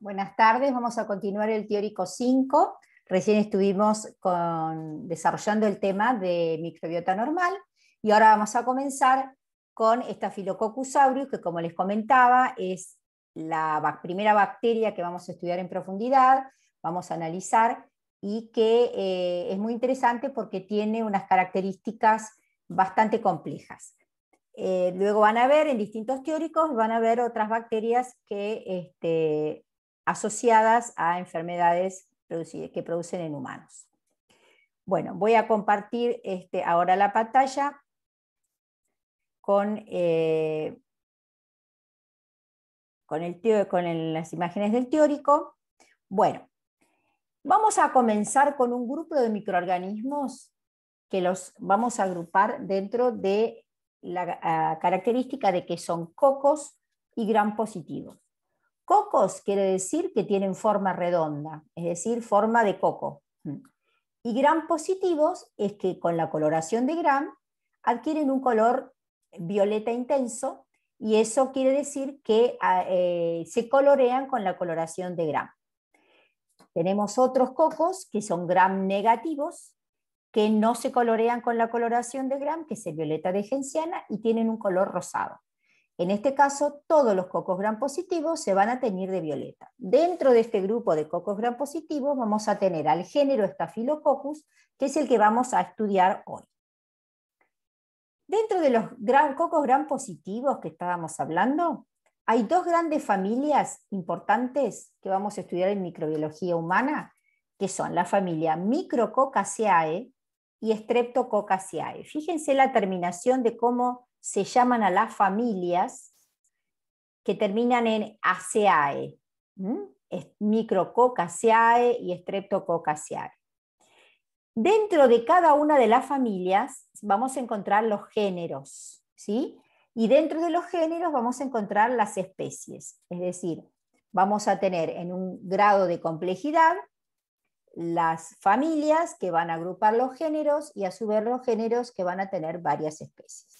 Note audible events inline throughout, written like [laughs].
buenas tardes. Vamos a continuar el teórico 5. Recién estuvimos desarrollando el tema de microbiota normal y ahora vamos a comenzar con esta Filococcus aureus, que como les comentaba es la primera bacteria que vamos a estudiar en profundidad, vamos a analizar y que eh, es muy interesante porque tiene unas características bastante complejas. Eh, luego van a ver en distintos teóricos, van a ver otras bacterias que este, asociadas a enfermedades que producen en humanos. Bueno, voy a compartir este, ahora la pantalla con, eh, el, con las imágenes del teórico. Bueno, vamos a comenzar con un grupo de microorganismos que los vamos a agrupar dentro de la ah, característica de que son cocos y gran positivos. Cocos quiere decir que tienen forma redonda, es decir, forma de coco. Mm. Y gram positivos es que con la coloración de gram adquieren un color violeta intenso y eso quiere decir que ah, eh, se colorean con la coloración de gram. Tenemos otros cocos que son gram negativos, que no se colorean con la coloración de gram, que es el violeta de genciana, y tienen un color rosado. En este caso, todos los cocos gran positivos se van a teñir de violeta. Dentro de este grupo de cocos gran positivos vamos a tener al género Staphylococcus, que es el que vamos a estudiar hoy. Dentro de los cocos gran positivos que estábamos hablando, hay dos grandes familias importantes que vamos a estudiar en microbiología humana, que son la familia Micrococaceae y Streptococaceae. Fíjense la terminación de cómo se llaman a las familias que terminan en ACAE, micrococaceae y streptococaceae. Dentro de cada una de las familias vamos a encontrar los géneros, ¿sí? Y dentro de los géneros vamos a encontrar las especies, es decir, vamos a tener en un grado de complejidad las familias que van a agrupar los géneros y a su vez los géneros que van a tener varias especies.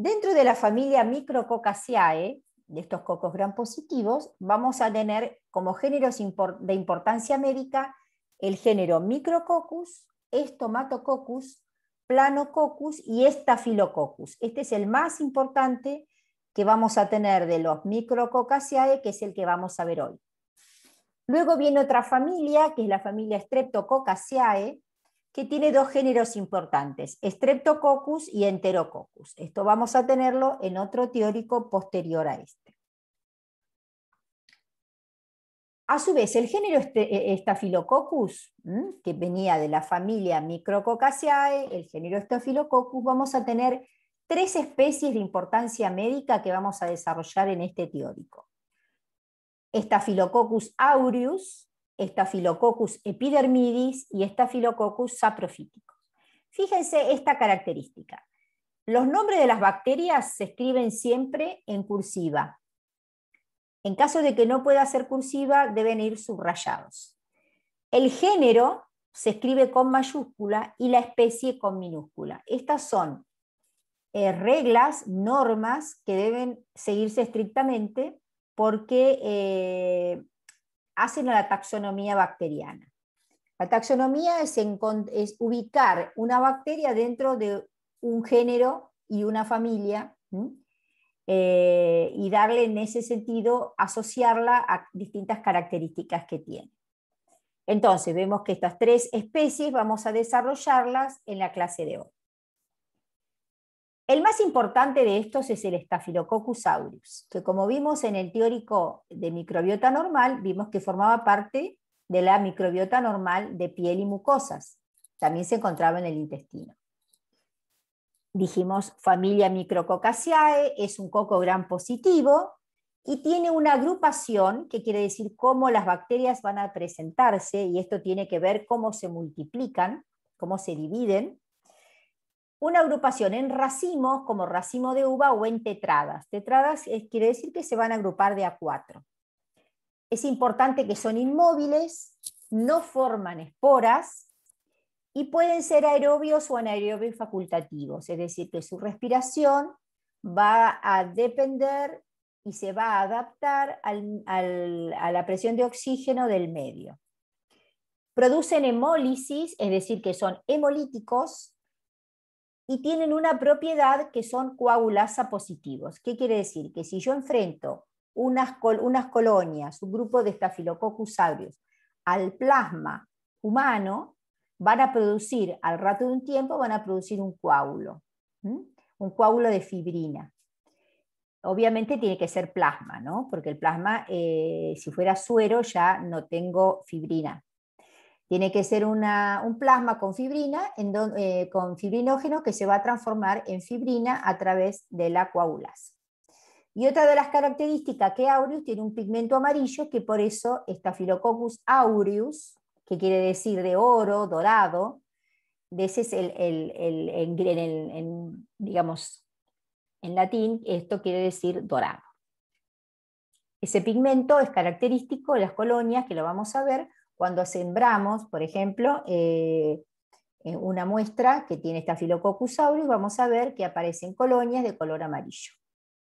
Dentro de la familia Micrococaceae, de estos cocos gran positivos, vamos a tener como géneros de importancia médica el género Micrococcus, Estomatococcus, Planococcus y estaphylococcus. Este es el más importante que vamos a tener de los Micrococaceae, que es el que vamos a ver hoy. Luego viene otra familia, que es la familia Streptococaceae, que tiene dos géneros importantes, Streptococcus y Enterococcus. Esto vamos a tenerlo en otro teórico posterior a este. A su vez, el género este, eh, eh, Staphylococcus, que venía de la familia Micrococaceae, el género Staphylococcus, vamos a tener tres especies de importancia médica que vamos a desarrollar en este teórico. Staphylococcus aureus, Staphylococcus epidermidis y Staphylococcus saprophyticus. Fíjense esta característica. Los nombres de las bacterias se escriben siempre en cursiva. En caso de que no pueda ser cursiva, deben ir subrayados. El género se escribe con mayúscula y la especie con minúscula. Estas son eh, reglas, normas que deben seguirse estrictamente porque eh, hacen a la taxonomía bacteriana. La taxonomía es, ubicar una bacteria dentro de un género y una familia eh, y darle en ese sentido, asociarla a distintas características que tiene. Entonces, vemos que estas tres especies vamos a desarrollarlas en la clase de hoy. El más importante de estos es el Staphylococcus aureus, que como vimos en el teórico de microbiota normal, vimos que formaba parte de la microbiota normal de piel y mucosas. También se encontraba en el intestino. Dijimos familia Micrococaceae, es un coco gran positivo y tiene una agrupación que quiere decir cómo las bacterias van a presentarse y esto tiene que ver cómo se multiplican, cómo se dividen una agrupación en racimos, como racimo de uva o en tetradas. Tetradas eh, quiere decir que se van a agrupar de a cuatro. Es importante que son inmóviles, no forman esporas y pueden ser aerobios o anaerobios facultativos, es decir, que su respiración va a depender y se va a adaptar a la presión de oxígeno del medio. Producen hemólisis, es decir, que son hemolíticos, y tienen una propiedad que son coagulasa positivos. ¿Qué quiere decir? Que si yo enfrento unas, unas colonias, un grupo de Staphylococcus aureus, al plasma humano, van a producir, al rato de un tiempo, van a producir un coágulo, un coágulo de fibrina. Obviamente tiene que ser plasma, ¿no? Porque el plasma, eh, si fuera suero, ya no tengo fibrina. Tiene que ser un plasma con fibrina, eh, con fibrinógeno, que se va a transformar en fibrina a través de la coagulasa. Y otra de las características que aureus tiene un pigmento amarillo, que por eso está Staphylococcus aureus, que quiere decir de oro, dorado, de ese es el, digamos, en latín, esto quiere decir dorado. Ese pigmento es característico de las colonias, que lo vamos a ver, cuando sembramos, por ejemplo, eh, eh, una muestra que tiene Staphylococcus aureus, vamos a ver que aparecen colonias de color amarillo.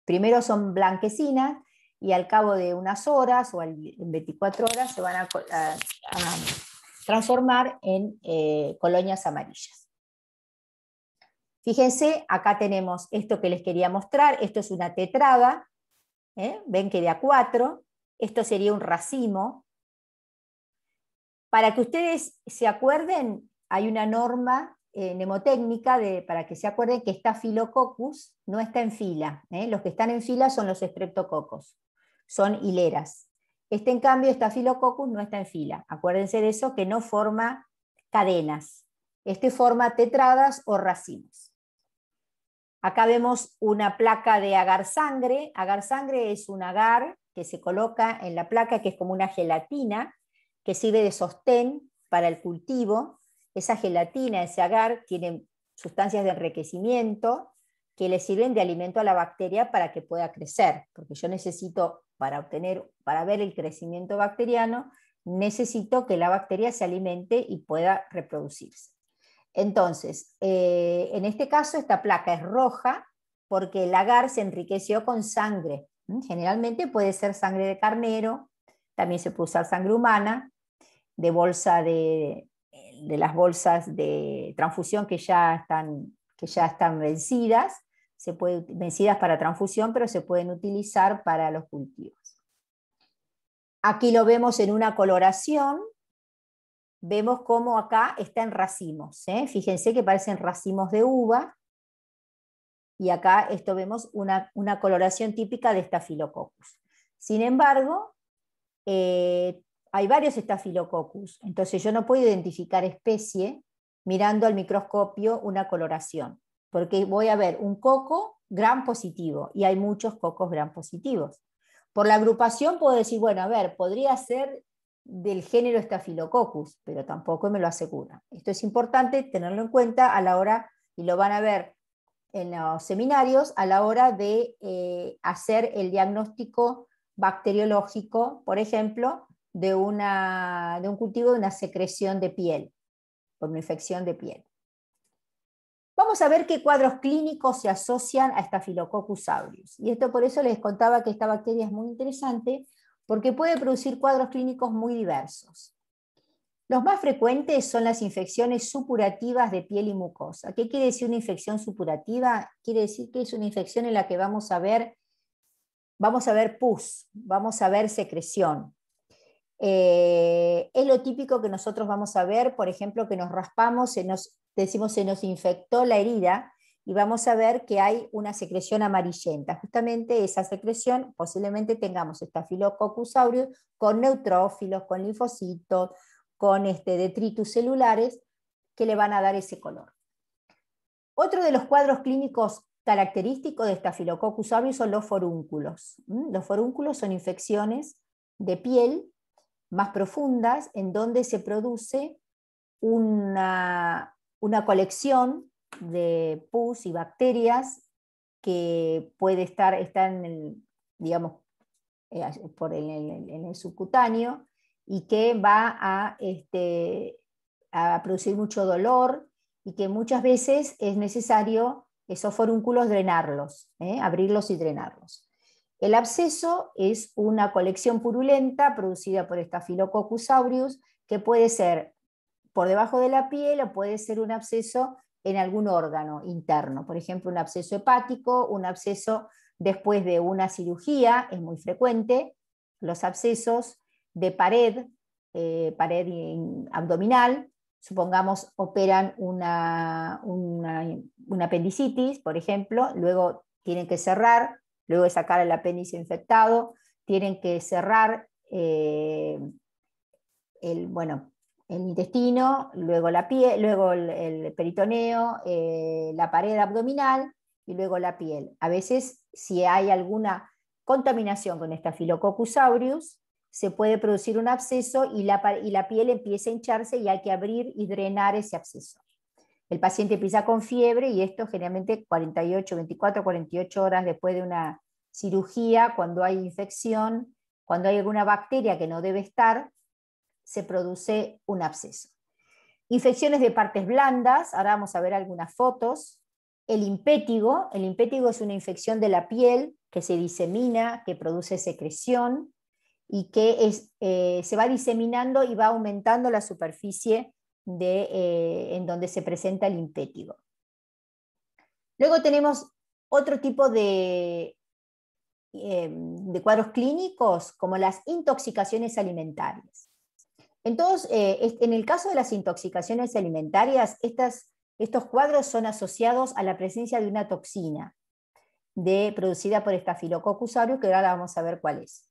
Primero son blanquecinas y al cabo de unas horas o en 24 horas se van a, transformar en eh, colonias amarillas. Fíjense, acá tenemos esto que les quería mostrar, esto es una tetrada, ven que de a cuatro, esto sería un racimo, para que ustedes se acuerden, hay una norma eh, mnemotécnica de, para que se acuerden que esta Filococcus, no está en fila. ¿eh? Los que están en fila son los estreptococos, son hileras. Este, en cambio, esta Filococcus, no está en fila. Acuérdense de eso, que no forma cadenas. Este forma tetradas o racimos. Acá vemos una placa de agar sangre. Agar sangre es un agar que se coloca en la placa, que es como una gelatina, que sirve de sostén para el cultivo. Esa gelatina, ese agar, tiene sustancias de enriquecimiento que le sirven de alimento a la bacteria para que pueda crecer, porque yo necesito, para, obtener, para ver el crecimiento bacteriano, necesito que la bacteria se alimente y pueda reproducirse. Entonces, eh, en este caso esta placa es roja porque el agar se enriqueció con sangre. Generalmente puede ser sangre de carnero, también se puede usar sangre humana, de bolsa de, las bolsas de transfusión que ya están, que ya están vencidas, se vencidas para transfusión, pero se pueden utilizar para los cultivos. Aquí lo vemos en una coloración, vemos cómo acá está en racimos, ¿eh? fíjense que parecen racimos de uva, y acá esto vemos una, coloración típica de Staphylococcus Sin embargo, eh, hay varios estafilococcus, entonces yo no puedo identificar especie mirando al microscopio una coloración, porque voy a ver un coco gran positivo y hay muchos cocos gran positivos. Por la agrupación puedo decir, bueno, a ver, podría ser del género estafilococcus pero tampoco me lo asegura. Esto es importante tenerlo en cuenta a la hora, y lo van a ver en los seminarios, a la hora de eh, hacer el diagnóstico bacteriológico, por ejemplo, de, un cultivo de una secreción de piel, por una infección de piel. Vamos a ver qué cuadros clínicos se asocian a Staphylococcus aureus. Y esto por eso les contaba que esta bacteria es muy interesante, porque puede producir cuadros clínicos muy diversos. Los más frecuentes son las infecciones supurativas de piel y mucosa. ¿Qué quiere decir una infección supurativa? Quiere decir que es una infección en la que vamos a ver, vamos a ver pus, vamos a ver secreción, eh, es lo típico que nosotros vamos a ver, por ejemplo, que nos raspamos, se nos, decimos se nos infectó la herida y vamos a ver que hay una secreción amarillenta. Justamente esa secreción posiblemente tengamos estafilococcus aureus con neutrófilos, con linfocitos, con este, detritus celulares que le van a dar ese color. Otro de los cuadros clínicos característicos de estafilococcus aureus son los forúnculos. Los forúnculos son infecciones de piel más profundas, en donde se produce una, colección de pus y bacterias que puede estar, está en el, eh, el, subcutáneo y que va a, este, a producir mucho dolor y que muchas veces es necesario esos forúnculos drenarlos, ¿eh? abrirlos y drenarlos. El absceso es una colección purulenta producida por Staphylococcus aureus que puede ser por debajo de la piel o puede ser un absceso en algún órgano interno, por ejemplo, un absceso hepático, un absceso después de una cirugía, es muy frecuente, los abscesos de pared, eh, pared abdominal, supongamos operan una, una, una apendicitis, por ejemplo, luego tienen que cerrar luego de sacar el apéndice infectado, tienen que cerrar eh, el, bueno, el intestino, luego la piel, luego el, peritoneo, eh, la pared abdominal y luego la piel. A veces, si hay alguna contaminación con filococcus aureus, se puede producir un absceso y y la piel empieza a hincharse y hay que abrir y drenar ese absceso. El paciente empieza con fiebre y esto generalmente 48, 24, 48 horas después de una cirugía, cuando hay infección, cuando hay alguna bacteria que no debe estar, se produce un absceso. Infecciones de partes blandas, ahora vamos a ver algunas fotos. El impétigo, el impétigo es una infección de la piel que se disemina, que produce secreción y que eh, se va diseminando y va aumentando la superficie de, eh, en donde se presenta el impétigo. Luego tenemos otro tipo de, em, cuadros clínicos, como las intoxicaciones alimentarias. Entonces, eh, en el caso de las intoxicaciones alimentarias, estos cuadros son asociados a la presencia de una toxina producida por estafilococcus aureus, que ahora vamos a ver cuál es.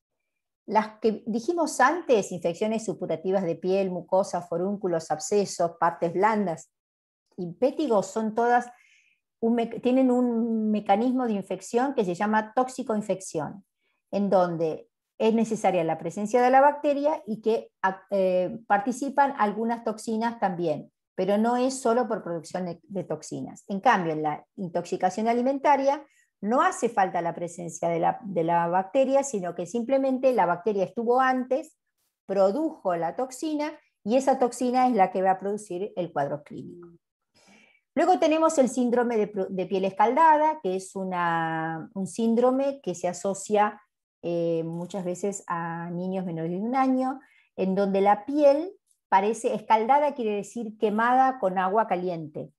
Las que dijimos antes, infecciones supurativas de piel, mucosa, forúnculos, abscesos, partes blandas y son todas tienen un mecanismo de infección que se llama tóxicoinfección, en donde es necesaria la presencia de la bacteria y que ah, eh, participan algunas toxinas también, pero no es solo por producción de toxinas. En cambio, en la intoxicación alimentaria no hace falta la presencia de la, bacteria, sino que simplemente la bacteria estuvo antes, produjo la toxina y esa toxina es la que va a producir el cuadro clínico. Luego tenemos el síndrome de, piel escaldada, que es un síndrome que se asocia eh, muchas veces a niños menores de un año, en donde la piel parece escaldada, quiere decir quemada con agua caliente.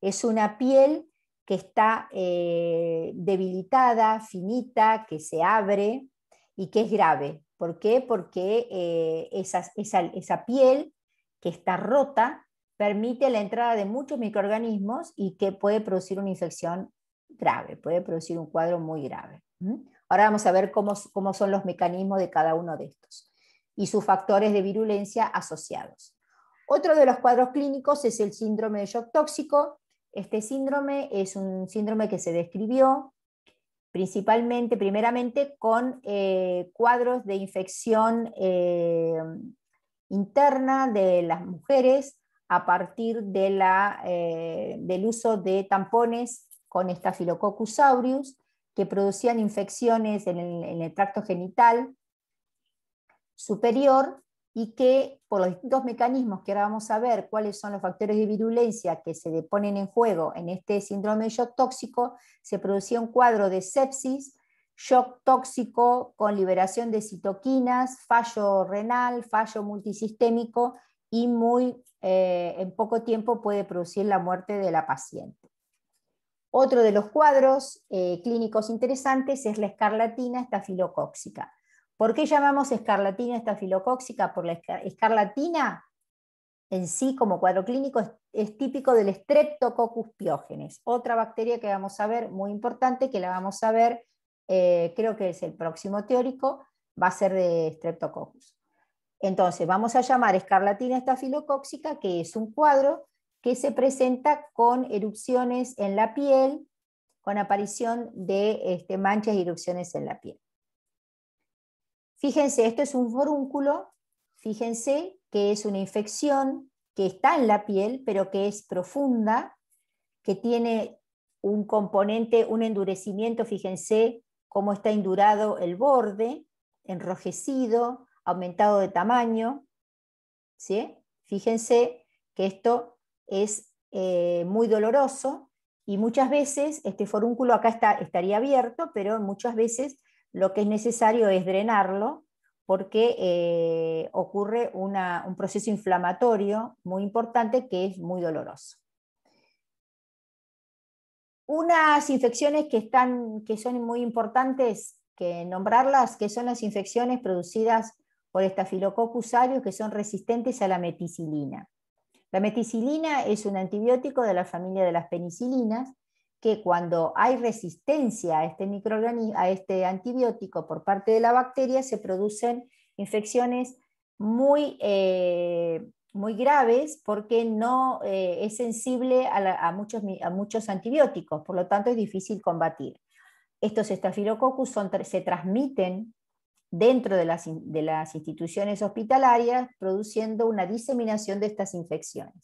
Es una piel que está eh, debilitada, finita, que se abre y que es grave. ¿Por qué? Porque eh, esa, piel que está rota permite la entrada de muchos microorganismos y que puede producir una infección grave, puede producir un cuadro muy grave. Ahora vamos a ver cómo, cómo, son los mecanismos de cada uno de estos y sus factores de virulencia asociados. Otro de los cuadros clínicos es el síndrome de shock tóxico, este síndrome es un síndrome que se describió principalmente, primeramente, con eh, cuadros de infección eh, interna de las mujeres a partir eh, del uso de tampones con Staphylococcus aureus que producían infecciones en el tracto genital superior y que por los distintos mecanismos que ahora vamos a ver cuáles son los factores de virulencia que se ponen en juego en este síndrome de shock tóxico, se producía un cuadro de sepsis, shock tóxico con liberación de citoquinas, fallo renal, fallo multisistémico y muy, eh, en poco tiempo puede producir la muerte de la paciente. Otro de los cuadros eh, clínicos interesantes es la escarlatina estafilocóxica. ¿Por qué llamamos escarlatina estafilocóxica? Por la escarlatina en sí, como cuadro clínico, es, típico del Streptococcus piógenes, otra bacteria que vamos a ver, muy importante, que la vamos a ver, eh, creo que es el próximo teórico, va a ser de Streptococcus. Entonces, vamos a llamar escarlatina estafilocóxica, que es un cuadro que se presenta con erupciones en la piel, con aparición de este, manchas y erupciones en la piel. Fíjense, esto es un forúnculo, fíjense que es una infección que está en la piel, pero que es profunda, que tiene un componente, un endurecimiento, fíjense cómo está indurado el borde, enrojecido, aumentado de tamaño. ¿sí? Fíjense que esto es eh, muy doloroso y muchas veces este forúnculo acá está, estaría abierto, pero muchas veces lo que es necesario es drenarlo porque eh, ocurre un proceso inflamatorio muy importante que es muy doloroso. Unas infecciones que, están, que son muy importantes que nombrarlas, que son las infecciones producidas por estafilococcus aureus que son resistentes a la meticilina. La meticilina es un antibiótico de la familia de las penicilinas que cuando hay resistencia a este, a este antibiótico por parte de la bacteria, se producen infecciones muy, eh, muy graves porque no eh, es sensible a, muchos, a muchos antibióticos, por lo tanto es difícil combatir. Estos estafilococcus son, se transmiten dentro de las, de las instituciones hospitalarias, produciendo una diseminación de estas infecciones.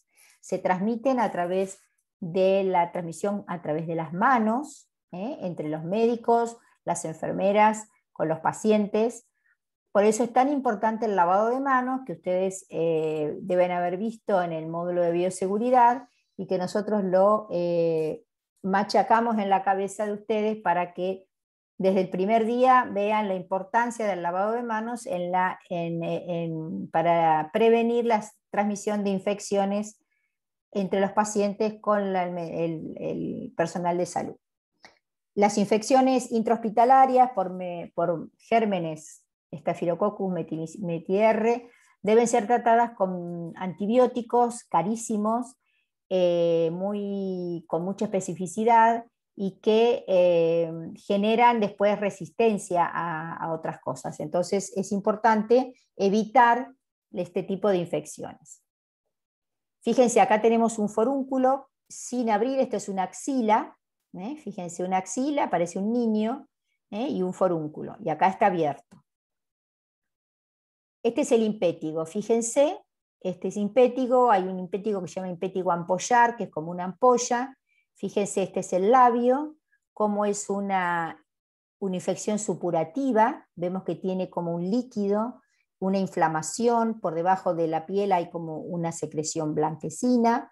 Se transmiten a través de la transmisión a través de las manos, ¿eh? entre los médicos, las enfermeras, con los pacientes. Por eso es tan importante el lavado de manos que ustedes eh, deben haber visto en el módulo de bioseguridad y que nosotros lo eh, machacamos en la cabeza de ustedes para que desde el primer día vean la importancia del lavado de manos para prevenir la transmisión de infecciones entre los pacientes con el, personal de salud. Las infecciones intrahospitalarias por, gérmenes Staphylococcus metir deben ser tratadas con antibióticos carísimos, eh, con mucha especificidad y que eh, generan después resistencia a, otras cosas. Entonces es importante evitar este tipo de infecciones. Fíjense, acá tenemos un forúnculo sin abrir, esto es una axila, ¿eh? fíjense, una axila, parece un niño, ¿eh? y un forúnculo, y acá está abierto. Este es el impétigo, fíjense, este es impétigo, hay un impétigo que se llama impétigo ampollar, que es como una ampolla, fíjense, este es el labio, como es una infección supurativa, vemos que tiene como un líquido, una inflamación, por debajo de la piel hay como una secreción blanquecina.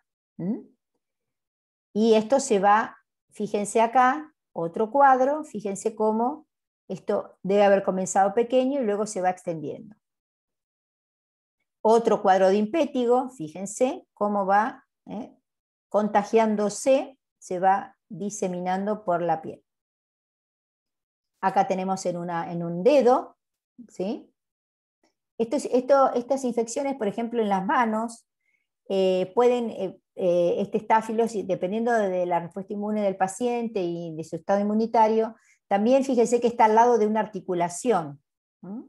Y esto se va, fíjense acá, otro cuadro, fíjense cómo esto debe haber comenzado pequeño y luego se va extendiendo. Otro cuadro de impétigo, fíjense cómo va ¿eh? contagiándose, se va diseminando por la piel. Acá tenemos en, en un dedo, ¿sí? estas infecciones, por ejemplo, en las manos, eh, pueden, eh, eh, este estáfilo, dependiendo de la respuesta inmune del paciente y de su estado inmunitario, también fíjense que está al lado de una articulación.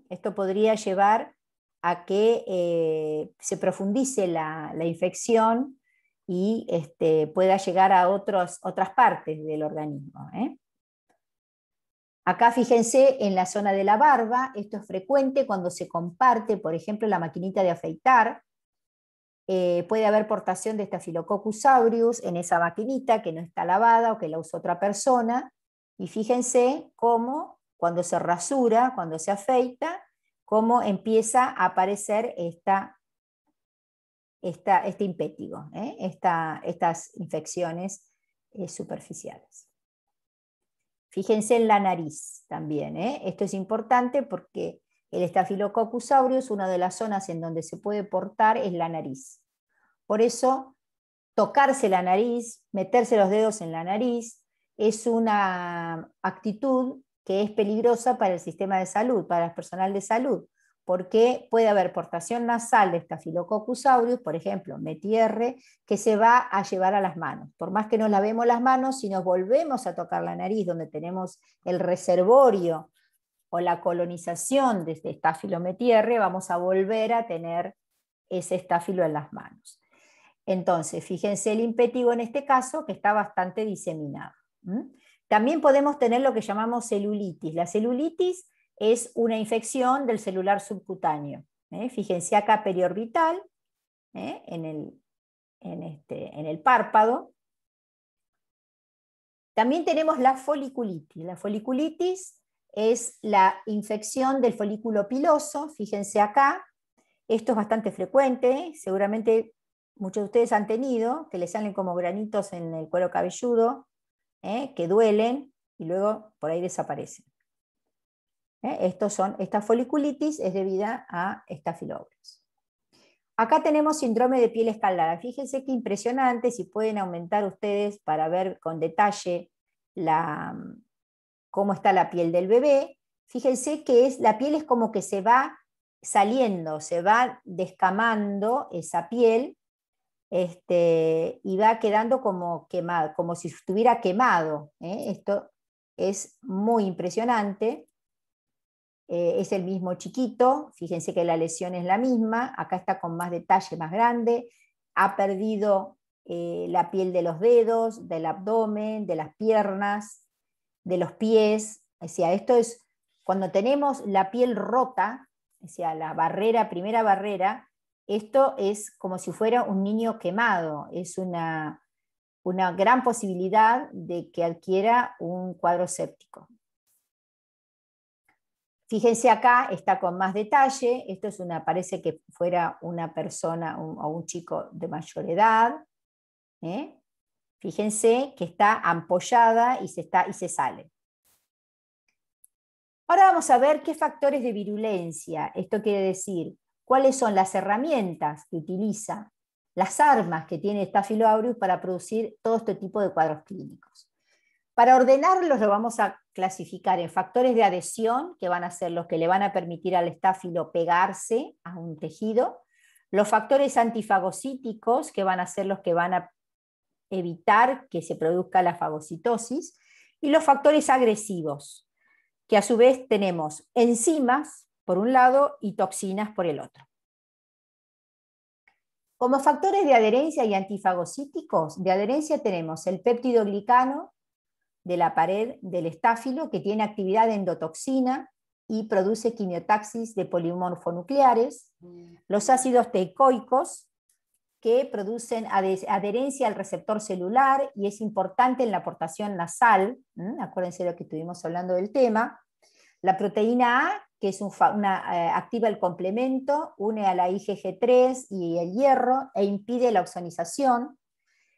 Esto podría llevar a que se profundice la, infección y este, pueda llegar a otras partes del organismo. Acá fíjense en la zona de la barba, esto es frecuente cuando se comparte, por ejemplo, la maquinita de afeitar. Eh, puede haber portación de Staphylococcus aureus en esa maquinita que no está lavada o que la usa otra persona. Y fíjense cómo cuando se rasura, cuando se afeita, cómo empieza a aparecer esta, esta, este impétigo, ¿eh? estas infecciones eh, superficiales. Fíjense en la nariz también. ¿eh? Esto es importante porque el estafilococcus aureus, una de las zonas en donde se puede portar es la nariz. Por eso, tocarse la nariz, meterse los dedos en la nariz, es una actitud que es peligrosa para el sistema de salud, para el personal de salud, porque puede haber portación nasal de Staphylococcus aureus, por ejemplo, metierre, que se va a llevar a las manos. Por más que nos lavemos las manos, si nos volvemos a tocar la nariz, donde tenemos el reservorio o la colonización de este metierre, vamos a volver a tener ese estafilo en las manos. Entonces, fíjense el impetigo en este caso, que está bastante diseminado. También podemos tener lo que llamamos celulitis. La celulitis es una infección del celular subcutáneo. ¿eh? Fíjense acá periorbital, ¿eh? este, en, el, párpado. También tenemos la foliculitis. La foliculitis es la infección del folículo piloso, fíjense acá. Esto es bastante frecuente, seguramente muchos de ustedes han tenido, que le salen como granitos en el cuero cabelludo, ¿eh? que duelen y luego por ahí desaparecen. ¿eh? Estos son, esta foliculitis es debida a filobras. Acá tenemos síndrome de piel escaldada. Fíjense qué impresionante, si pueden aumentar ustedes para ver con detalle cómo está la piel del bebé. Fíjense que es, la piel es como que se va saliendo, se va descamando esa piel este, y va quedando como quemado, como si estuviera quemado. ¿eh? Esto es muy impresionante. Eh, es el mismo chiquito, fíjense que la lesión es la misma, acá está con más detalle, más grande, ha perdido eh, la piel de los dedos, del abdomen, de las piernas, de los pies, esto es cuando tenemos la piel rota, la barrera, primera barrera, esto es como si fuera un niño quemado, es una, una gran posibilidad de que adquiera un cuadro séptico. Fíjense acá, está con más detalle. Esto es una, parece que fuera una persona o un chico de mayor edad. ¿eh? Fíjense que está ampollada y se, está, y se sale. Ahora vamos a ver qué factores de virulencia, esto quiere decir, cuáles son las herramientas que utiliza, las armas que tiene Staphylococcus para producir todo este tipo de cuadros clínicos. Para ordenarlos lo vamos a clasificar en factores de adhesión, que van a ser los que le van a permitir al estáfilo pegarse a un tejido, los factores antifagocíticos, que van a ser los que van a evitar que se produzca la fagocitosis, y los factores agresivos, que a su vez tenemos enzimas por un lado y toxinas por el otro. Como factores de adherencia y antifagocíticos, de adherencia tenemos el péptido de la pared del estáfilo que tiene actividad endotoxina y produce quimiotaxis de polimorfonucleares, los ácidos teicoicos que producen adherencia al receptor celular y es importante en la aportación nasal, acuérdense de lo que estuvimos hablando del tema, la proteína A, que es una, eh, activa el complemento, une a la IgG3 y el hierro e impide la oxonización,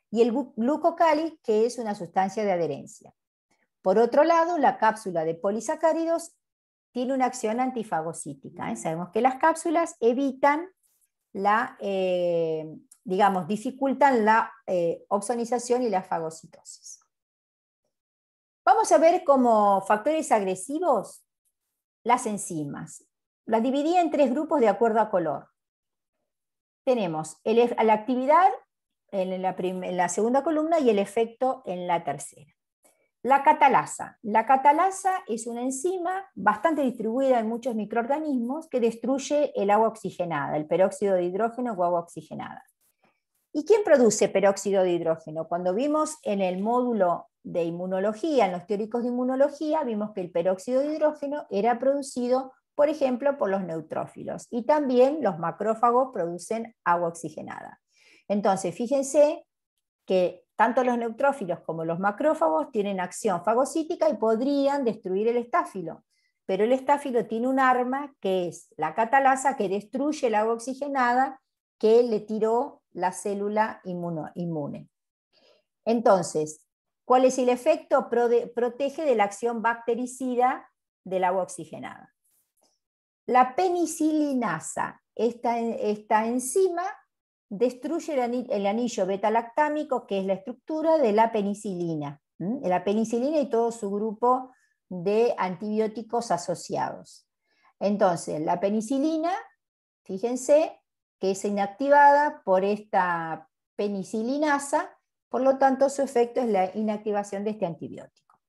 y el glucocali, que es una sustancia de adherencia. Por otro lado, la cápsula de polisacáridos tiene una acción antifagocítica. ¿eh? Sabemos que las cápsulas evitan la, eh, digamos, dificultan la eh, opsonización y la fagocitosis. Vamos a ver como factores agresivos las enzimas. Las dividí en tres grupos de acuerdo a color. Tenemos e, la actividad en la segunda columna y el efecto en la tercera. La catalasa. La catalasa es una enzima bastante distribuida en muchos microorganismos que destruye el agua oxigenada, el peróxido de hidrógeno o agua oxigenada. ¿Y quién produce peróxido de hidrógeno? Cuando vimos en el módulo de inmunología, en los teóricos de inmunología, vimos que el peróxido de hidrógeno era producido, por ejemplo, por los neutrófilos y también los macrófagos producen agua oxigenada. Entonces, fíjense que tanto los neutrófilos como los macrófagos tienen acción fagocítica y podrían destruir el estáfilo. Pero el estáfilo tiene un arma que es la catalasa que destruye el agua oxigenada que le tiró la célula inmune. Entonces, ¿cuál es el efecto? protege de la acción bactericida del agua oxigenada. La penicilinasa, esta enzima, destruye el anillo, beta-lactámico, que es la estructura de la penicilina, la penicilina y todo su grupo de antibióticos asociados. Entonces, la penicilina, fíjense, que es inactivada por esta penicilinasa, por lo tanto su efecto es la inactivación de este antibiótico.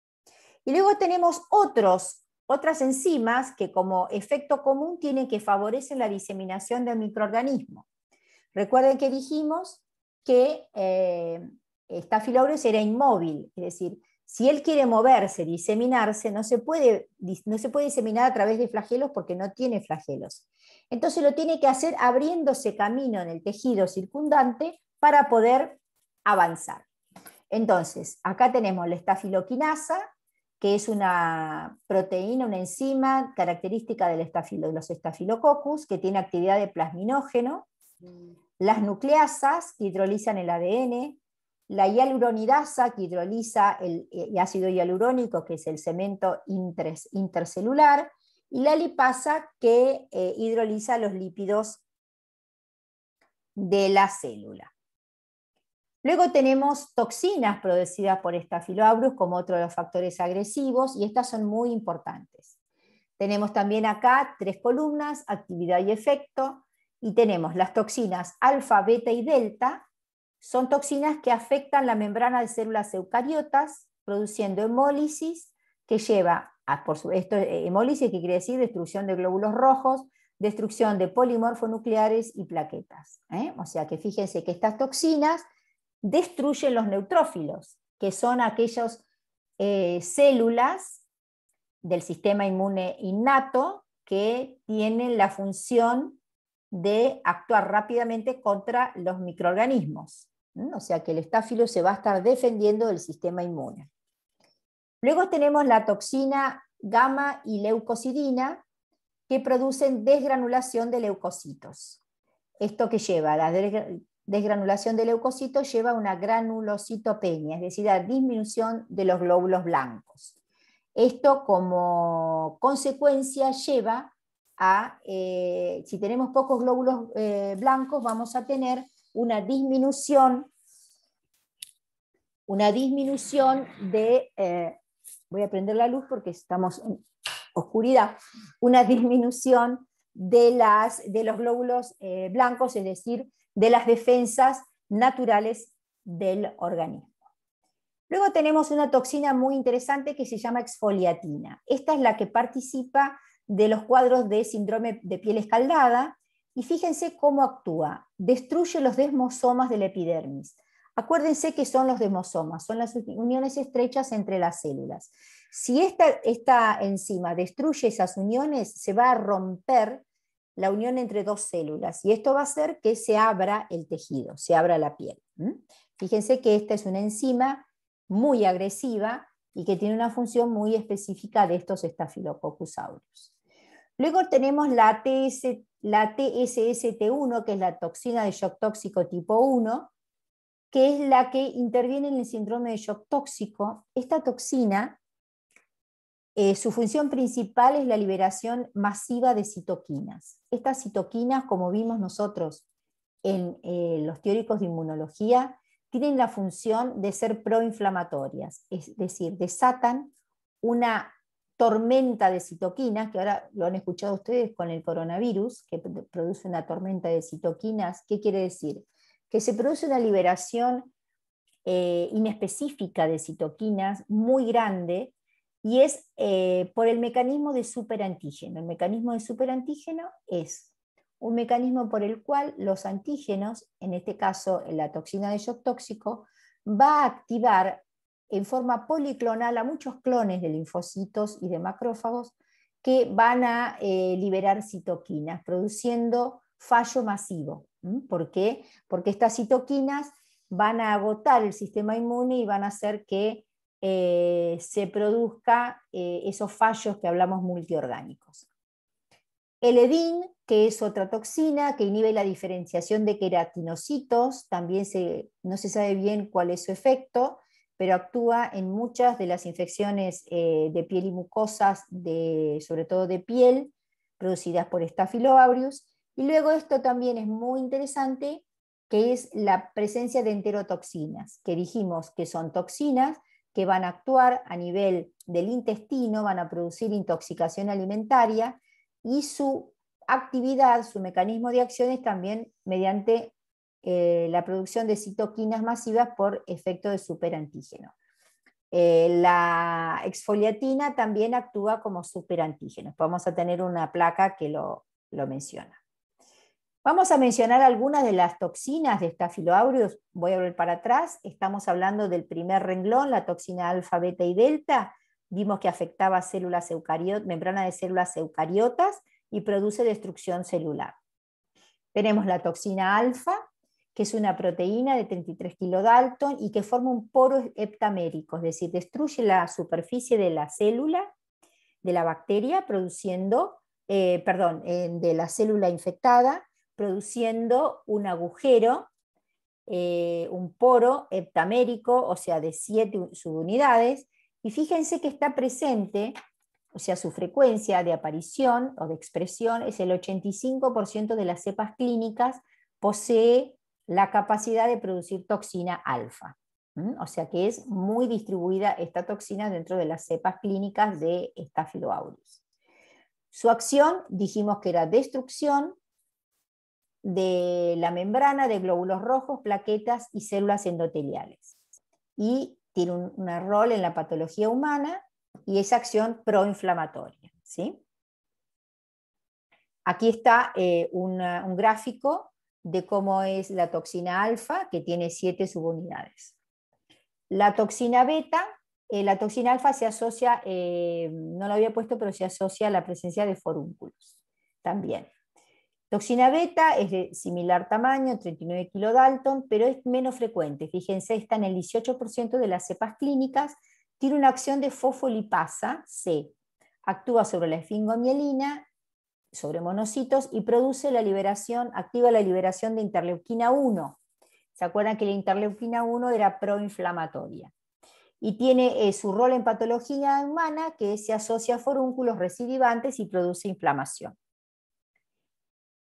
Y luego tenemos otras enzimas que como efecto común tienen que favorecer la diseminación del microorganismo. Recuerden que dijimos que eh, Staphylococcus era inmóvil, es decir, si él quiere moverse, diseminarse, no se, puede, no se puede diseminar a través de flagelos porque no tiene flagelos. Entonces lo tiene que hacer abriéndose camino en el tejido circundante para poder avanzar. Entonces, acá tenemos la estafilokinasa, que es una proteína, una enzima característica del de los estafilococcus, que tiene actividad de plasminógeno, las nucleasas que hidrolizan el ADN, la hialuronidasa que hidroliza el, eh, ácido hialurónico, que es el cemento intercelular, y la lipasa que eh, hidroliza los lípidos de la célula. Luego tenemos toxinas producidas por estafiloabrus como otro de los factores agresivos y estas son muy importantes. Tenemos también acá tres columnas, actividad y efecto, y tenemos las toxinas alfa, beta y delta, son toxinas que afectan la membrana de células eucariotas, produciendo hemólisis que lleva a, por supuesto, eh, hemólisis que quiere decir destrucción de glóbulos rojos, destrucción de polimorfonucleares y plaquetas. ¿eh? O sea que fíjense que estas toxinas destruyen los neutrófilos, que son aquellas eh, células del sistema inmune innato que tienen la función de actuar rápidamente contra los microorganismos. O sea que el estafilo se va a estar defendiendo del sistema inmune. Luego tenemos la toxina gamma y leucocidina que producen desgranulación de leucocitos. Esto que lleva, la desgranulación de leucocitos lleva a una granulocitopenia, es decir, a disminución de los glóbulos blancos. Esto como consecuencia lleva eh, si tenemos pocos glóbulos eh, blancos, vamos a tener una disminución, una disminución de, eh, voy a prender la luz porque estamos en oscuridad, una disminución de, de los glóbulos blancos, es decir, de las defensas naturales del organismo. Luego tenemos una toxina muy interesante que se llama exfoliatina. Esta es la que participa de los cuadros de síndrome de piel escaldada, y fíjense cómo actúa. Destruye los desmosomas de la epidermis. Acuérdense que son los desmosomas, son las uniones estrechas entre las células. Si esta, enzima destruye esas uniones, se va a romper la unión entre dos células y esto va a hacer que se abra el tejido, se abra la piel. Fíjense que esta es una enzima muy agresiva y que tiene una función muy específica de estos estafilococcus aureus. Luego tenemos la, la TSST1, que es la toxina de shock tóxico tipo 1, que es la que interviene en el síndrome de shock tóxico. Esta toxina, eh, su función principal es la liberación masiva de citoquinas. Estas citoquinas, como vimos nosotros en eh, los teóricos de inmunología, tienen la función de ser proinflamatorias, es decir, desatan una tormenta de citoquinas, que ahora lo han escuchado ustedes con el coronavirus, que produce una tormenta de citoquinas. ¿Qué quiere decir? Que se produce una liberación eh, inespecífica de citoquinas muy grande y es eh, por el mecanismo de superantígeno. El mecanismo de superantígeno es un mecanismo por el cual los antígenos, en este caso la toxina de shock tóxico, va a activar en forma policlonal a muchos clones de linfocitos y de macrófagos que van a eh, liberar citoquinas, produciendo fallo masivo. ¿Por qué? Porque estas citoquinas van a agotar el sistema inmune y van a hacer que eh, se produzca eh, esos fallos que hablamos multiorgánicos. El edin, que es otra toxina que inhibe la diferenciación de queratinocitos, también no se sabe bien cuál es su efecto, pero actúa en muchas de las infecciones eh, de piel y mucosas, sobre todo de piel, producidas por Staphylococcus. Y luego esto también es muy interesante, que es la presencia de enterotoxinas, que dijimos que son toxinas que van a actuar a nivel del intestino, van a producir intoxicación alimentaria y su actividad, su mecanismo de acción es también mediante eh, la producción de citoquinas masivas por efecto de superantígeno. Eh, la exfoliatina también actúa como superantígeno. Vamos a tener una placa que lo, menciona. Vamos a mencionar algunas de las toxinas de estafiloaureus. Voy a volver para atrás. Estamos hablando del primer renglón, la toxina alfa, beta y delta. Vimos que afectaba células membrana de células eucariotas y produce destrucción celular. Tenemos la toxina alfa, que es una proteína de 33 kilodalton y que forma un poro heptamérico, es decir, destruye la superficie de la célula de la bacteria, produciendo, eh, perdón, de la célula infectada, produciendo un agujero, eh, un poro heptamérico, o sea, de 7 subunidades, y fíjense que está presente, o sea, su frecuencia de aparición o de expresión es el 85% de las cepas clínicas posee la capacidad de producir toxina alfa. O sea que es muy distribuida esta toxina dentro de las cepas clínicas de Staphylococcus. Su acción dijimos que era destrucción de la membrana de glóbulos rojos, plaquetas y células endoteliales. Y tiene un, rol en la patología humana y esa acción proinflamatoria. ¿sí? Aquí está eh, un gráfico de cómo es la toxina alfa, que tiene siete subunidades. La toxina beta, eh, la toxina alfa se asocia, eh, no lo había puesto, pero se asocia a la presencia de forúnculos también. Toxina beta es de similar tamaño, 39 kilodalton, pero es menos frecuente. Fíjense, está en el 18% de las cepas clínicas, tiene una acción de fosfolipasa C, actúa sobre la esfingomielina sobre monocitos y produce la liberación, activa la liberación de interleuquina 1. ¿Se acuerdan que la interleuquina 1 era proinflamatoria? Y tiene eh, su rol en patología humana que se asocia a forúnculos recidivantes y produce inflamación.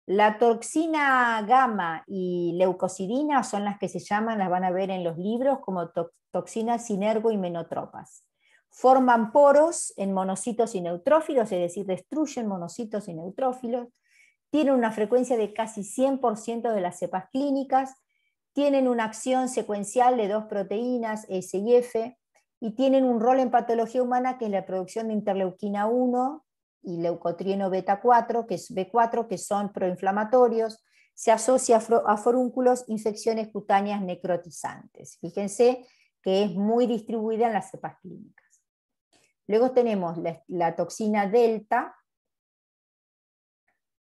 La toxina gamma y leucocidina son las que se llaman, las van a ver en los libros, como toxinas sinergo y menotropas forman poros en monocitos y neutrófilos, es decir, destruyen monocitos y neutrófilos, tienen una frecuencia de casi 100% de las cepas clínicas, tienen una acción secuencial de dos proteínas, S y F, y tienen un rol en patología humana que es la producción de interleuquina 1 y leucotrieno beta 4, que es B4, que son proinflamatorios, se asocia a forúnculos, infecciones cutáneas necrotizantes. Fíjense que es muy distribuida en las cepas clínicas. Luego tenemos la, toxina delta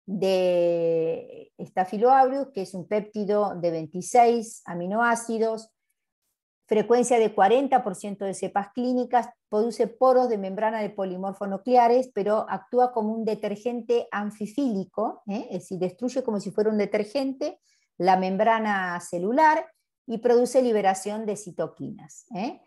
de Staphylococcus, que es un péptido de 26 aminoácidos, frecuencia de 40% de cepas clínicas, produce poros de membrana de polimorfonucleares, pero actúa como un detergente anfifílico, ¿eh? es decir, destruye como si fuera un detergente la membrana celular y produce liberación de citoquinas. ¿eh?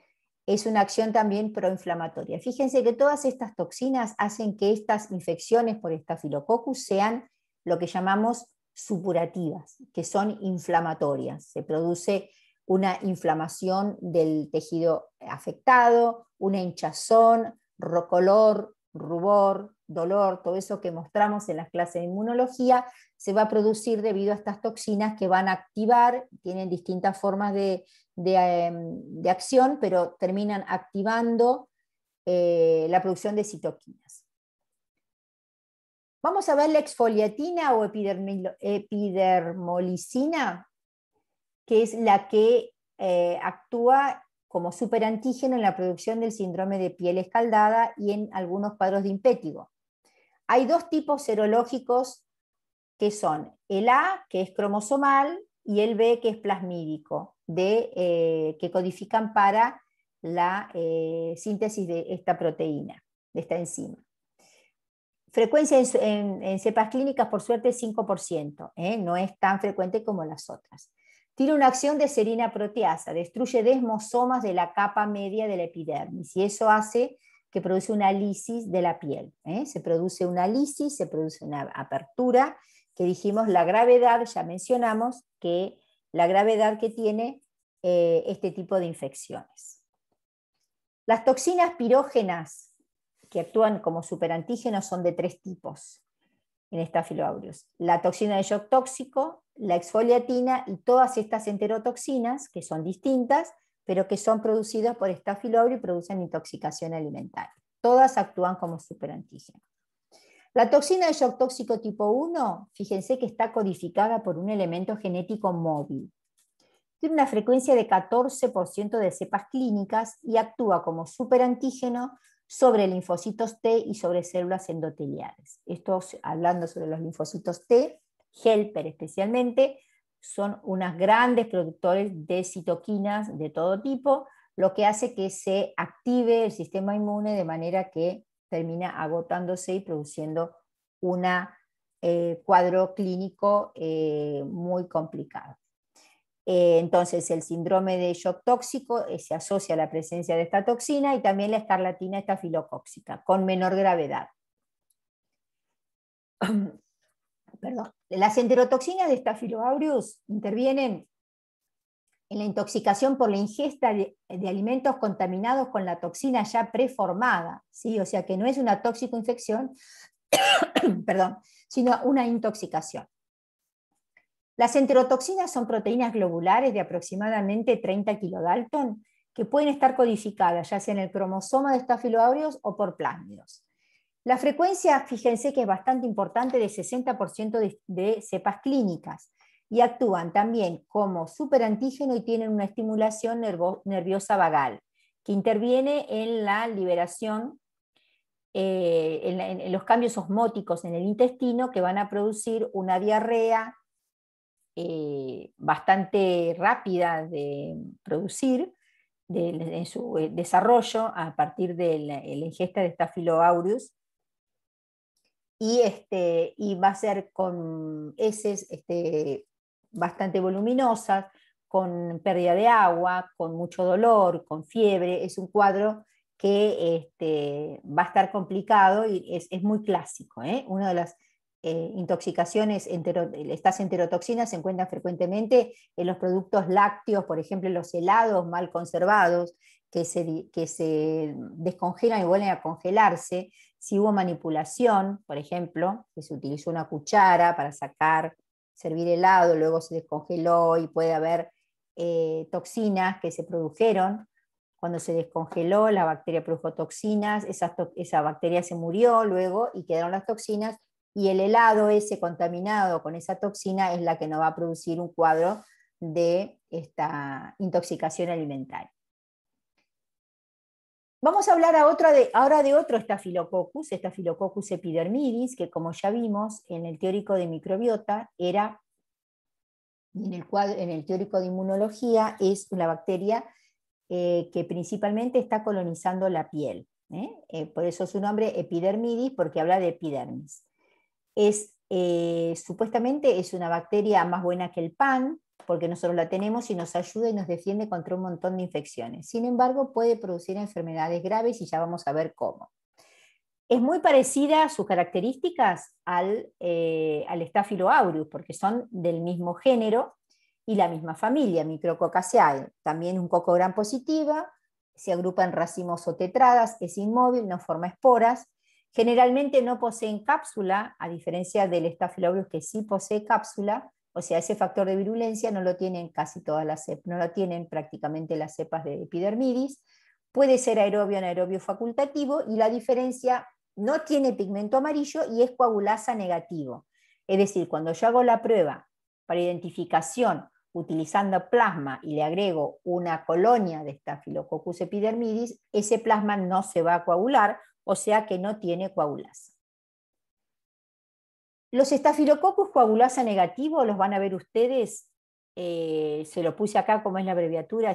es una acción también proinflamatoria. Fíjense que todas estas toxinas hacen que estas infecciones por estafilococcus sean lo que llamamos supurativas, que son inflamatorias. Se produce una inflamación del tejido afectado, una hinchazón, rocolor, rubor, dolor, todo eso que mostramos en las clases de inmunología, se va a producir debido a estas toxinas que van a activar, tienen distintas formas de, Em, de, acción, pero terminan activando eh, la producción de citoquinas. Vamos a ver la exfoliatina o epidermolicina, que es la que eh, actúa como superantígeno en la producción del síndrome de piel escaldada y en algunos cuadros de impétigo. Hay dos tipos serológicos que son el A, que es cromosomal, y el B, que es plasmídico de, eh, que codifican para la eh, síntesis de esta proteína, de esta enzima. Frecuencia en, cepas clínicas, por suerte, 5%, ¿eh? no es tan frecuente como las otras. Tiene una acción de serina proteasa, destruye desmosomas de la capa media de la epidermis y eso hace que produce una lisis de la piel. Se produce una lisis, se produce una apertura, que dijimos la gravedad, ya mencionamos, que la gravedad que tiene eh, este tipo de infecciones. Las toxinas pirógenas que actúan como superantígenos son de tres tipos en estafiloaureus. La toxina de shock tóxico, la exfoliatina y todas estas enterotoxinas, que son distintas, pero que son producidas por estafiloaureus y producen intoxicación alimentaria. Todas actúan como superantígenos. La toxina de shock tóxico tipo 1, fíjense que está codificada por un elemento genético móvil. Tiene una frecuencia de 14% de cepas clínicas y actúa como superantígeno sobre linfocitos T y sobre células endoteliales. Esto hablando sobre los linfocitos T, helper especialmente, son unas grandes productores de citoquinas de todo tipo, lo que hace que se active el sistema inmune de manera que termina agotándose y produciendo un eh, cuadro clínico eh, muy complicado. Eh, entonces, el síndrome de shock tóxico se asocia a la presencia de esta toxina y también la escarlatina estafilocóxica, con menor gravedad. [clears throat] Perdón. Las enterotoxinas de Staphylococcus intervienen en la intoxicación por la ingesta de, alimentos contaminados con la toxina ya preformada, o sea que no es una tóxicoinfección, [coughs] perdón, sino una intoxicación. Las enterotoxinas son proteínas globulares de aproximadamente 30 kilodalton que pueden estar codificadas ya sea en el cromosoma de estafiloáureos o por plásmidos. La frecuencia, fíjense que es bastante importante, de 60% de cepas clínicas, y actúan también como superantígeno y tienen una estimulación nerviosa vagal, que interviene en la liberación, eh, en, los cambios osmóticos en el intestino que van a producir una diarrea eh, bastante rápida de producir, en su eh, desarrollo a partir de la, ingesta de Staphylococcus y, este, y va a ser con heces este, bastante voluminosas, con pérdida de agua, con mucho dolor, con fiebre. Es un cuadro que este, va a estar complicado y es, muy clásico. ¿eh? Una de las eh, intoxicaciones, entero, estas enterotoxinas se encuentran frecuentemente en los productos lácteos, por ejemplo, los helados mal conservados, que se, que se descongelan y vuelven a congelarse. Si hubo manipulación, por ejemplo, que se utilizó una cuchara para sacar servir helado, luego se descongeló y puede haber eh, toxinas que se produjeron. Cuando se descongeló, la bacteria produjo toxinas, esa bacteria se murió luego y quedaron las toxinas y el helado ese contaminado con esa toxina es la que nos va a producir un cuadro de esta intoxicación alimentaria. Vamos a hablar otra ahora de otro Staphylococcus, estafilococcus epidermidis, que como ya vimos en el teórico de microbiota, era, en el, en el teórico de inmunología, es una bacteria eh, que principalmente está colonizando la piel. ¿eh? Eh, por eso su nombre epidermidis, porque habla de epidermis. Es, supuestamente es una bacteria más buena que el pan, porque nosotros la tenemos y nos ayuda y nos defiende contra un montón de infecciones. Sin embargo, puede producir enfermedades graves y ya vamos a ver cómo. Es muy parecida a sus características al, eh, al porque son del mismo género y la misma familia, Micrococaceae. También un coco gran positiva, se agrupa en racimos o tetradas, es inmóvil, no forma esporas. Generalmente no poseen cápsula, a diferencia del Staphylococcus que sí posee cápsula, o sea, ese factor de virulencia no lo tienen casi todas las cepas, no lo tienen prácticamente las cepas de epidermidis. Puede ser aerobio anaerobio facultativo y la diferencia no tiene pigmento amarillo y es coagulasa negativo. Es decir, cuando yo hago la prueba para identificación utilizando plasma y le agrego una colonia de Staphylococcus epidermidis, ese plasma no se va a coagular, o sea que no tiene coagulasa. Los estafilococos coagulasa negativo, los van a ver ustedes, eh, se lo puse acá como es la abreviatura,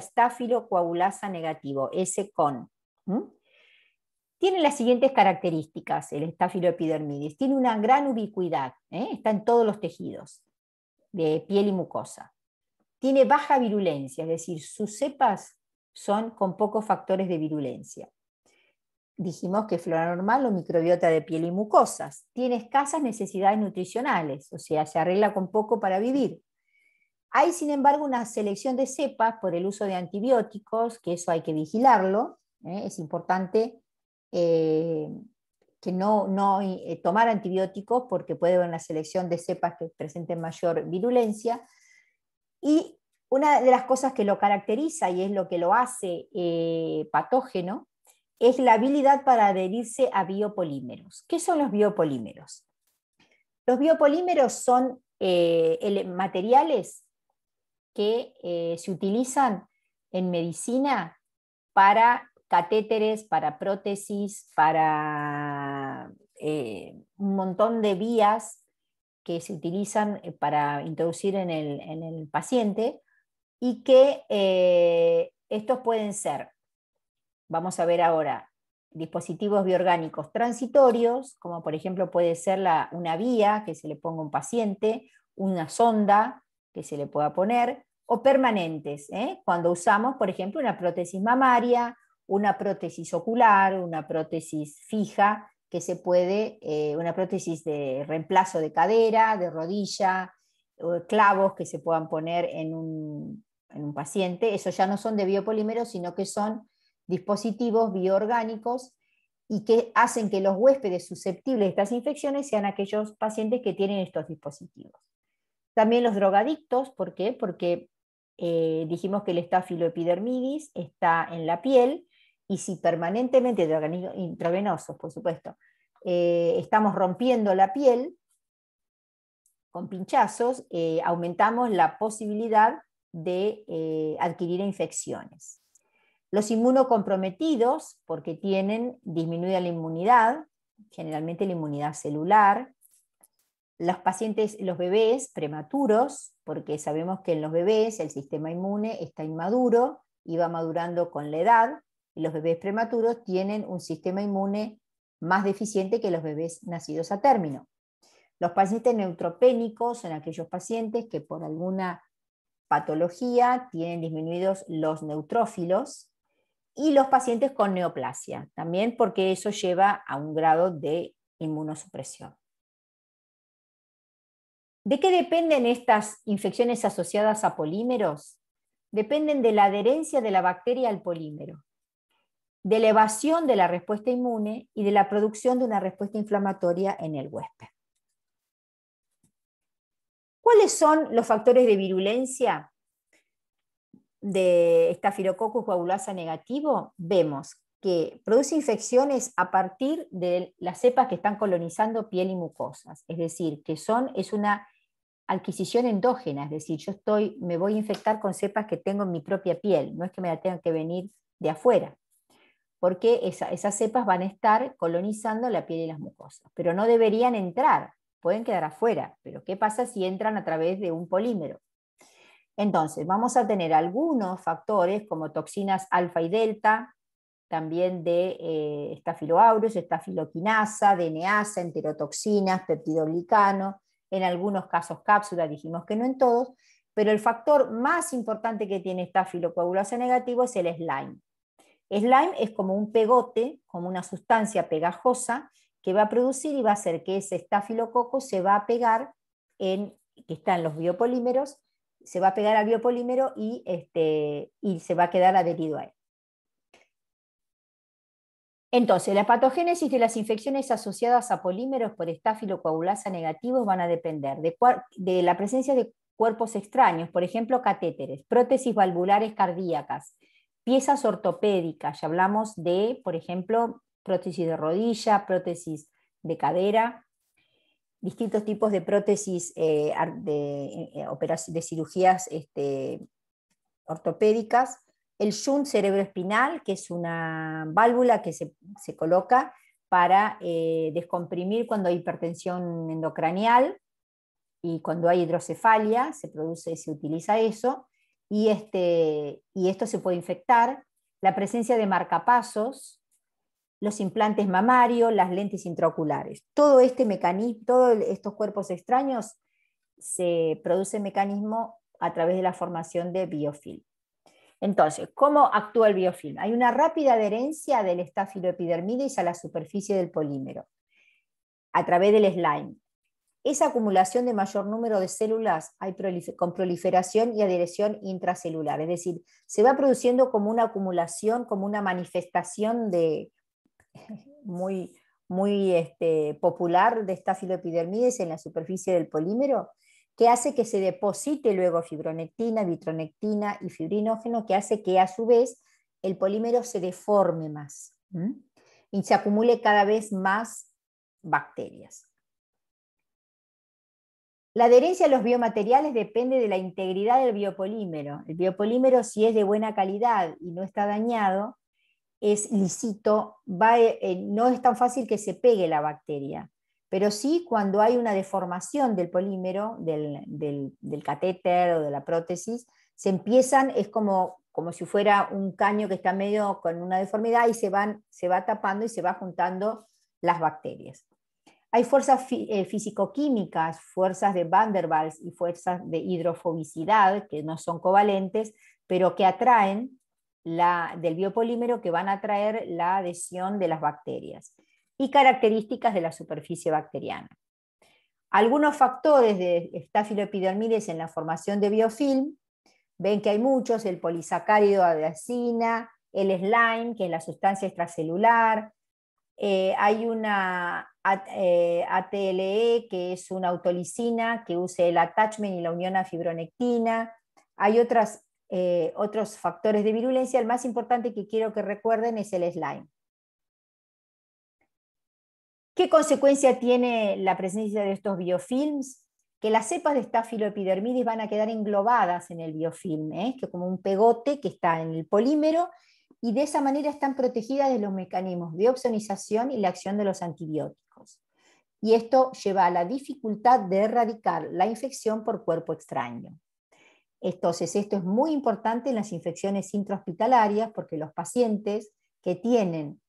coagulasa negativo, S con. Tienen Tiene las siguientes características el estafiloepidermidis. Tiene una gran ubicuidad, ¿eh? está en todos los tejidos, de piel y mucosa. Tiene baja virulencia, es decir, sus cepas son con pocos factores de virulencia dijimos que flora normal o microbiota de piel y mucosas. Tiene escasas necesidades nutricionales, o sea, se arregla con poco para vivir. Hay, sin embargo, una selección de cepas por el uso de antibióticos, que eso hay que vigilarlo. ¿eh? Es importante eh, que no, no eh, tomar antibióticos porque puede haber una selección de cepas que presenten mayor virulencia. Y una de las cosas que lo caracteriza y es lo que lo hace patógeno es la habilidad para adherirse a biopolímeros. ¿Qué son los biopolímeros? Los biopolímeros son eh, materiales que eh, se utilizan en medicina para catéteres, para prótesis, para eh, un montón de vías que se utilizan para introducir en el paciente y que estos pueden ser vamos a ver ahora dispositivos biorgánicos transitorios, como por ejemplo puede ser una vía que se le ponga a un paciente, una sonda que se le pueda poner, o permanentes, ¿eh? cuando usamos, por ejemplo, una prótesis mamaria, una prótesis ocular, una prótesis fija, que se puede, eh, una prótesis de reemplazo de cadera, de rodilla, clavos que se puedan poner en un, en un paciente, esos ya no son de biopolímeros, sino que son dispositivos bioorgánicos y que hacen que los huéspedes susceptibles de estas infecciones sean aquellos pacientes que tienen estos dispositivos. También los drogadictos, ¿por qué? Porque eh, dijimos que el epidermidis está en la piel y si permanentemente, intravenosos por supuesto, eh, estamos rompiendo la piel con pinchazos, eh, aumentamos la posibilidad de adquirir infecciones. Los inmunocomprometidos, porque tienen disminuida la inmunidad, generalmente la inmunidad celular. Los pacientes, los bebés prematuros, porque sabemos que en los bebés el sistema inmune está inmaduro y va madurando con la edad. Y los bebés prematuros tienen un sistema inmune más deficiente que los bebés nacidos a término. Los pacientes neutropénicos son aquellos pacientes que por alguna patología tienen disminuidos los neutrófilos y los pacientes con neoplasia, también porque eso lleva a un grado de inmunosupresión. ¿De qué dependen estas infecciones asociadas a polímeros? Dependen de la adherencia de la bacteria al polímero, de la evasión de la respuesta inmune y de la producción de una respuesta inflamatoria en el huésped. ¿Cuáles son los factores de virulencia? de estafilococcus coagulasa negativo, vemos que produce infecciones a partir de las cepas que están colonizando piel y mucosas, es decir, que son, es una adquisición endógena, es decir, yo estoy, me voy a infectar con cepas que tengo en mi propia piel, no es que me la tengan que venir de afuera, porque esas cepas van a estar colonizando la piel y las mucosas, pero no deberían entrar, pueden quedar afuera, pero ¿qué pasa si entran a través de un polímero? Entonces, vamos a tener algunos factores como toxinas alfa y delta, también de eh, estafiloquinasa, DNAsa, enterotoxinas, peptidoglicano, en algunos casos cápsulas, dijimos que no en todos, pero el factor más importante que tiene estafilocoagulasa negativo es el slime. Slime es como un pegote, como una sustancia pegajosa que va a producir y va a hacer que ese estafilococo se va a pegar en que en los biopolímeros se va a pegar al biopolímero este, y, se va a quedar adherido a él. Entonces, la patogénesis de las infecciones asociadas a polímeros por coagulasa negativos van a depender de, de la presencia de cuerpos extraños, por ejemplo, catéteres, prótesis valvulares cardíacas, piezas ortopédicas, ya hablamos de, por ejemplo, prótesis de rodilla, prótesis de cadera, distintos tipos de prótesis eh, de, eh, eh, de, cirugías este, ortopédicas, el shunt cerebroespinal, que es una válvula que se, coloca para descomprimir cuando hay hipertensión endocranial y cuando hay hidrocefalia, se produce, se utiliza eso, y este, esto se puede infectar. La presencia de marcapasos, los implantes mamarios, las lentes intraoculares. Todo este mecanismo, todos estos cuerpos extraños se produce mecanismo a través de la formación de biofilm. Entonces, ¿cómo actúa el biofilm? Hay una rápida adherencia del estafiloepidermidis a la superficie del polímero a través del slime. Esa acumulación de mayor número de células hay con proliferación y adhesión intracelular, es decir, se va produciendo como una acumulación, como una manifestación de [laughs] muy, muy este, popular de esta filoepidermides en la superficie del polímero, que hace que se deposite luego fibronectina, vitronectina y fibrinógeno, que hace que a su vez el polímero se deforme más y se acumule cada vez más bacterias. La adherencia a los biomateriales depende de la integridad del biopolímero. El biopolímero, si es de buena calidad y no está dañado, es lisito, eh, no es tan fácil que se pegue la bacteria, pero sí cuando hay una deformación del polímero, del, del, catéter o de la prótesis, se empiezan, es como, como, si fuera un caño que está medio con una deformidad y se, van, se va tapando y se va juntando las bacterias. Hay fuerzas fisicoquímicas, eh, fuerzas de Van der Waals y fuerzas de hidrofobicidad, que no son covalentes, pero que atraen del biopolímero que van a traer la adhesión de las bacterias y características de la superficie bacteriana. Algunos factores de estafiloepidermides en la formación de biofilm, ven que hay muchos, el polisacárido adhesina, el slime, que es la sustancia extracelular, eh, hay una ATLE, eh, que es una autolicina que usa el attachment y la unión a fibronectina, hay otras eh, otros factores de virulencia, el más importante que quiero que recuerden es el slime. ¿Qué consecuencia tiene la presencia de estos biofilms? Que las cepas de estafiloepidermidis van a quedar englobadas en el biofilm, ¿eh? que como un pegote que está en el polímero, y de esa manera están protegidas de los mecanismos de opsonización y la acción de los antibióticos. Y esto lleva a la dificultad de erradicar la infección por cuerpo extraño. Entonces, esto es muy importante en las infecciones intrahospitalarias porque los pacientes que tienen,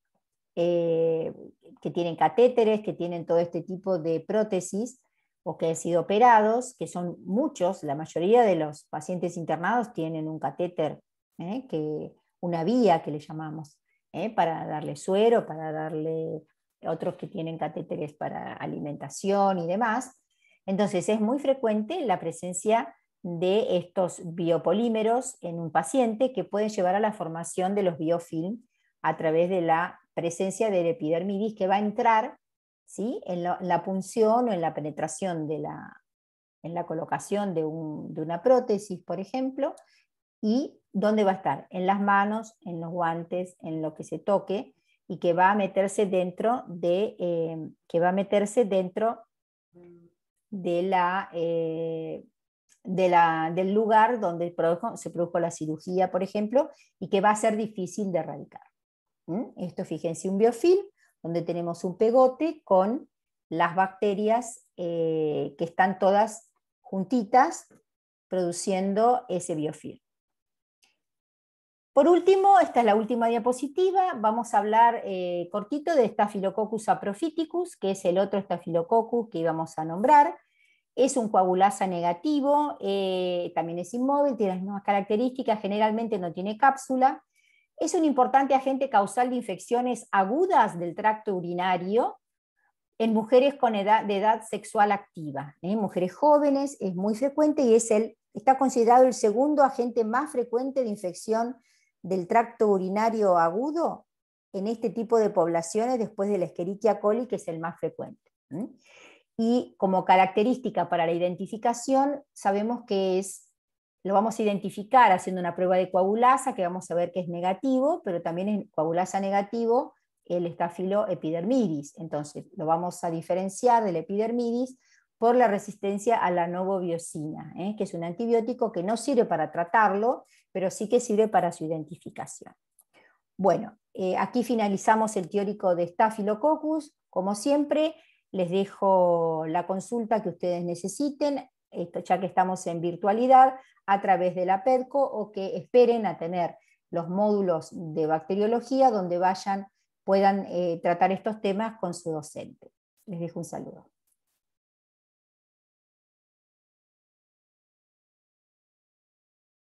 eh, que tienen catéteres, que tienen todo este tipo de prótesis o que han sido operados, que son muchos, la mayoría de los pacientes internados tienen un catéter, eh, que, una vía que le llamamos, eh, para darle suero, para darle otros que tienen catéteres para alimentación y demás. Entonces, es muy frecuente la presencia de estos biopolímeros en un paciente que pueden llevar a la formación de los biofilm a través de la presencia del epidermidis que va a entrar ¿sí? en, la, punción o en la penetración de la, en la colocación de, una prótesis, por ejemplo, y dónde va a estar, en las manos, en los guantes, en lo que se toque, y que va a meterse dentro de, eh, que va a meterse dentro de la, eh, del lugar donde se produjo la cirugía, por ejemplo, y que va a ser difícil de erradicar. Esto, fíjense, un biofilm, donde tenemos un pegote con las bacterias eh, que están todas juntitas produciendo ese biofilm. Por último, esta es la última diapositiva, vamos a hablar eh, cortito de Staphylococcus aprophyticus, que es el otro Staphylococcus que íbamos a nombrar es un coagulasa negativo, eh, también es inmóvil, tiene las mismas características, generalmente no tiene cápsula. Es un importante agente causal de infecciones agudas del tracto urinario en mujeres con edad, de edad sexual activa. En ¿eh? mujeres jóvenes es muy frecuente y es el, está considerado el segundo agente más frecuente de infección del tracto urinario agudo en este tipo de poblaciones después de la Escherichia coli, que es el más frecuente y como característica para la identificación sabemos que es, lo vamos a identificar haciendo una prueba de coagulasa, que vamos a ver que es negativo, pero también es coagulasa negativo el estafilo epidermidis. Entonces, lo vamos a diferenciar del epidermidis por la resistencia a la novobiocina, ¿eh? que es un antibiótico que no sirve para tratarlo, pero sí que sirve para su identificación. Bueno, eh, aquí finalizamos el teórico de estafilococcus, Como siempre, les dejo la consulta que ustedes necesiten, esto, ya que estamos en virtualidad, a través de la PERCO o que esperen a tener los módulos de bacteriología donde vayan, puedan eh, tratar estos temas con su docente. Les dejo un saludo.